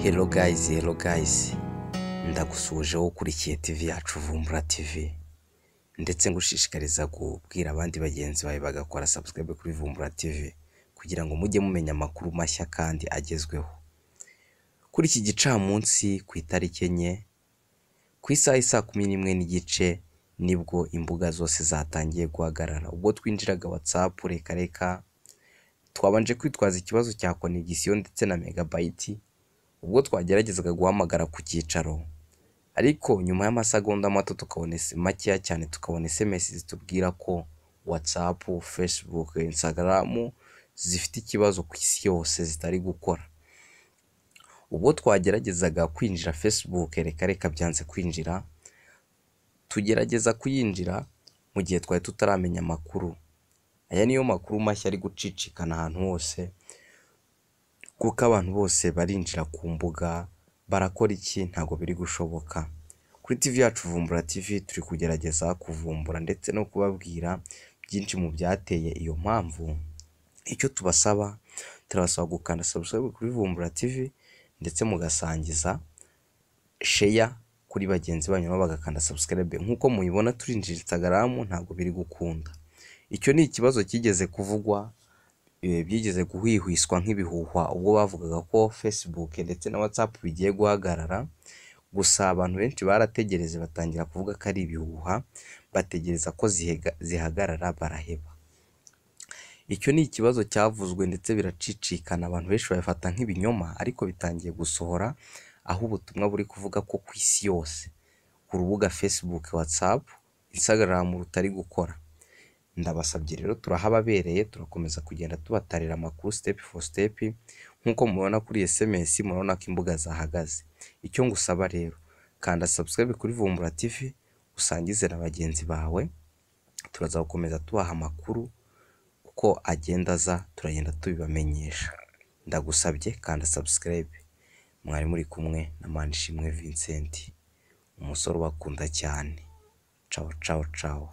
hello guys hello guys ndagusuje wowe ukurikiye tivi yacu vumbura tivi ndetse ngushishikariza kubwira abandi bagenzi bawe bagakora subscribe kuri vumbura tivi kugira ngo mujye mumenya amakuru mashya kandi agezweho kuri iki gicamunsi ku itariki enye ku isaha saa kumi n'imwe n'igice nibwo imbuga zose zatangiye guhagarara ubwo twinjiraga watsapu reka reka twabanje kwitwaza ikibazo cya konegisiyo ndetse na megabayiti ubwo twageragezaga guhamagara ku cyicaro ariko nyuma y'amasegonda mato tukabona makeya cyane tukabona SMS zitubwira ko WhatsApp, Facebook, Instagram zifite ikibazo ku isi yose zitari gukora ubwo twageragezaga kwinjira Facebook reka reka byanze kwinjira tugerageza kuyinjira mu gihe twari tutaramenya amakuru aya niyo makuru mashya ari gucicikana ahantu hose kuko abantu bose barinjira ku mbuga barakora iki ntabwo biri gushoboka kuri TV yacu Vumbura TV turi kugerageza kuvumbura ndetse no kubabwira byinshi mu byateye iyo mpamvu icyo tubasaba turabasaba gukanda subscribe kuri Vumbura TV ndetse mugasangiza sheya kuri bagenzi banyu nabo bagakanda subscribe nk'uko mubibona turinjira Instagram ntabwo biri gukunda icyo ni ikibazo kigeze kuvugwa byigeze guhwihwiswa nk'ibihuhwa ubwo bavugaga ko facebook ndetse na whatsapp bigiye guhagarara, gusa abantu benshi barategereje batangira kuvuga ko ari ibihuha, bategereza ko zihagarara baraheba. Icyo ni ikibazo cyavuzwe ndetse biracicikana abantu benshi babifata nk'ibinyoma ariko bitangiye gusohora, aho ubutumwa buri kuvuga ko ku isi yose, ku rubuga facebook, whatsapp, instagram rutari gukora. ndabasabye rero turahababereye turakomeza kugenda tubatarira amakuru sitepu foru sitepu nk'uko mubona kuri esemesi murabona ko imbuga zahagaze icyo ngusaba rero kanda sabusikarayibe kuri vumbura tivi usangize na bagenzi bawe turaza gukomeza tubaha amakuru uko agenda aza turagenda tubibamenyesha ndagusabye kanda sabusikarayibe mwari muri kumwe na manishimwe vincent umusore ubakunda cyane cawo cawo cawo